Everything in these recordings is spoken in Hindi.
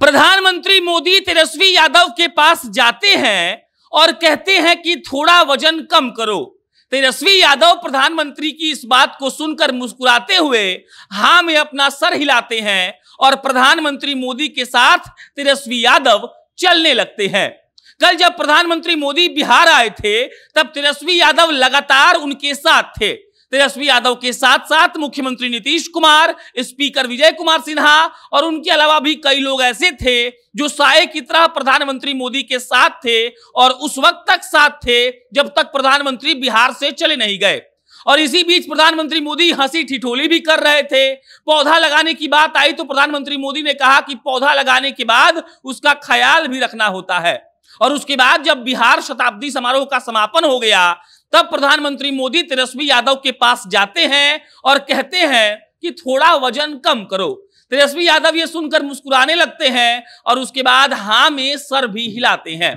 प्रधानमंत्री मोदी तेजस्वी यादव के पास जाते हैं और कहते हैं कि थोड़ा वजन कम करो तेजस्वी यादव प्रधानमंत्री की इस बात को सुनकर मुस्कुराते हुए हाँ में अपना सर हिलाते हैं और प्रधानमंत्री मोदी के साथ तेजस्वी यादव चलने लगते हैं कल जब प्रधानमंत्री मोदी बिहार आए थे तब तेजस्वी यादव लगातार उनके साथ थे तेजस्वी यादव के साथ साथ मुख्यमंत्री नीतीश कुमार स्पीकर विजय कुमार सिन्हा और उनके अलावा भी कई लोग ऐसे थे जो साय की तरह प्रधानमंत्री मोदी के साथ थे और उस वक्त तक साथ थे जब तक प्रधानमंत्री बिहार से चले नहीं गए और इसी बीच प्रधानमंत्री मोदी हंसी ठिठोली भी कर रहे थे पौधा लगाने की बात आई तो प्रधानमंत्री मोदी ने कहा कि पौधा लगाने के बाद उसका ख्याल भी रखना होता है और उसके बाद जब बिहार शताब्दी समारोह का समापन हो गया तब प्रधानमंत्री मोदी तेजस्वी यादव के पास जाते हैं और कहते हैं कि थोड़ा वजन कम करो तेजस्वी यादव ये सुनकर मुस्कुराने लगते हैं और उसके बाद हाँ में सर भी हिलाते हैं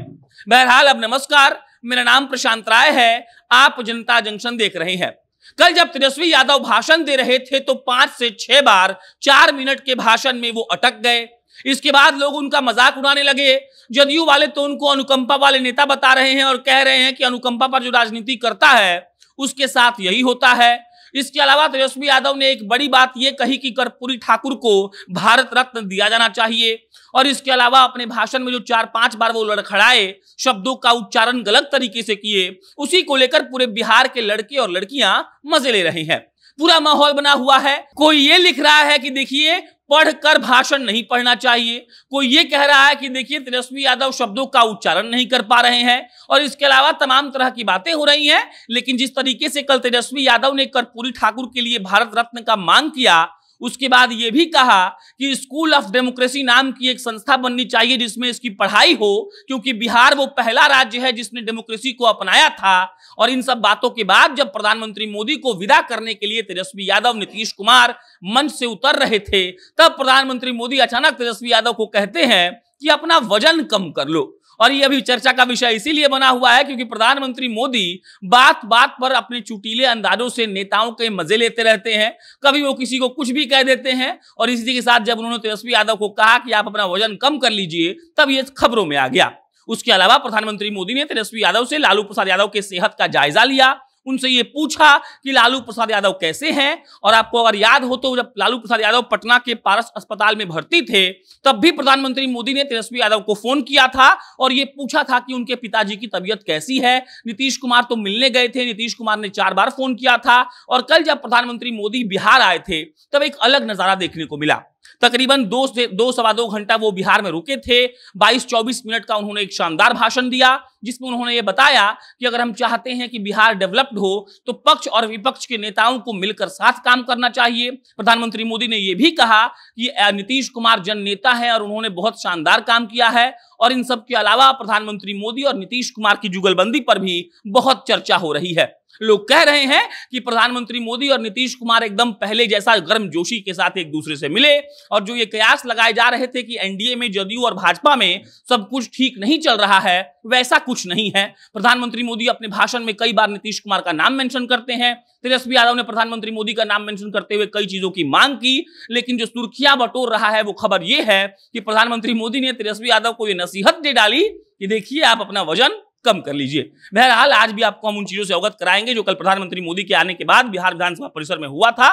बहरहाल अब नमस्कार मेरा नाम प्रशांत राय है आप जनता जंक्शन देख रहे हैं कल जब तेजस्वी यादव भाषण दे रहे थे तो पांच से छह बार चार मिनट के भाषण में वो अटक गए इसके बाद लोग उनका मजाक उड़ाने लगे जदयू वाले तो उनको अनुकंपा वाले नेता बता रहे हैं और कह रहे हैं कि अनुकंपा पर जो राजनीति करता है उसके साथ यही होता है इसके अलावा तेजस्वी यादव ने एक बड़ी बात यह कही कि कर्पूरी ठाकुर को भारत रत्न दिया जाना चाहिए और इसके अलावा अपने भाषण में जो चार पांच बार वो लड़खड़ाए शब्दों का उच्चारण गलत तरीके से किए उसी को लेकर पूरे बिहार के लड़के और लड़कियां मजे ले रहे हैं पूरा माहौल बना हुआ है कोई ये लिख रहा है कि देखिए पढ़कर भाषण नहीं पढ़ना चाहिए कोई ये कह रहा है कि देखिए तेजस्वी यादव शब्दों का उच्चारण नहीं कर पा रहे हैं और इसके अलावा तमाम तरह की बातें हो रही हैं लेकिन जिस तरीके से कल तेजस्वी यादव ने कर्पूरी ठाकुर के लिए भारत रत्न का मांग किया उसके बाद ये भी कहा कि स्कूल ऑफ डेमोक्रेसी नाम की एक संस्था बननी चाहिए जिसमें इसकी पढ़ाई हो क्योंकि बिहार वो पहला राज्य है जिसने डेमोक्रेसी को अपनाया था और इन सब बातों के बाद जब प्रधानमंत्री मोदी को विदा करने के लिए तेजस्वी यादव नीतीश कुमार मंच से उतर रहे थे तब प्रधानमंत्री मोदी अचानक तेजस्वी यादव को कहते हैं कि अपना वजन कम कर लो और ये अभी चर्चा का विषय इसीलिए बना हुआ है क्योंकि प्रधानमंत्री मोदी बात बात पर अपने चुटीले अंदाजों से नेताओं के मजे लेते रहते हैं कभी वो किसी को कुछ भी कह देते हैं और इसी के साथ जब उन्होंने तेजस्वी यादव को कहा कि आप अपना वजन कम कर लीजिए तब ये खबरों में आ गया उसके अलावा प्रधानमंत्री मोदी ने तेजस्वी यादव से लालू प्रसाद यादव के सेहत का जायजा लिया उनसे ये पूछा कि लालू प्रसाद यादव कैसे हैं और आपको अगर याद हो तो जब लालू प्रसाद यादव पटना के पारस अस्पताल में भर्ती थे तब भी प्रधानमंत्री मोदी ने तेजस्वी यादव को फोन किया था और ये पूछा था कि उनके पिताजी की तबीयत कैसी है नीतीश कुमार तो मिलने गए थे नीतीश कुमार ने चार बार फोन किया था और कल जब प्रधानमंत्री मोदी बिहार आए थे तब एक अलग नजारा देखने को मिला तकरीबन दो से दो सवा दो घंटा वो बिहार में रुके थे 22-24 मिनट का उन्होंने एक शानदार भाषण दिया जिसमें उन्होंने ये बताया कि अगर हम चाहते हैं कि बिहार डेवलप्ड हो तो पक्ष और विपक्ष के नेताओं को मिलकर साथ काम करना चाहिए प्रधानमंत्री मोदी ने यह भी कहा कि नीतीश कुमार जन नेता है और उन्होंने बहुत शानदार काम किया है और इन सब के अलावा प्रधानमंत्री मोदी और नीतीश कुमार की जुगलबंदी पर भी बहुत चर्चा हो रही है लोग कह रहे हैं कि प्रधानमंत्री मोदी और नीतीश कुमार एकदम पहले जैसा गर्म जोशी के साथ एक दूसरे से मिले और जो ये कयास लगाए जा रहे थे कि एनडीए में जदयू और भाजपा में सब कुछ ठीक नहीं चल रहा है वैसा कुछ नहीं है प्रधानमंत्री मोदी अपने भाषण में कई बार नीतीश कुमार का नाम मेंशन करते हैं तेजस्वी यादव ने प्रधानमंत्री मोदी का नाम मेंशन करते हुए कई चीजों की मांग की लेकिन जो सुर्खियां बटोर रहा है वो खबर यह है कि प्रधानमंत्री मोदी ने तेजस्वी यादव को यह नसीहत दे डाली कि देखिए आप अपना वजन कम कर लीजिए बहरहाल आज भी आपको हम उन चीजों से अवगत कराएंगे जो कल प्रधानमंत्री मोदी के आने के बाद बिहार विधानसभा परिसर में हुआ था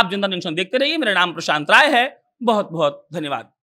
आप जनता जंक्शन देखते रहिए मेरा नाम प्रशांत राय है बहुत बहुत धन्यवाद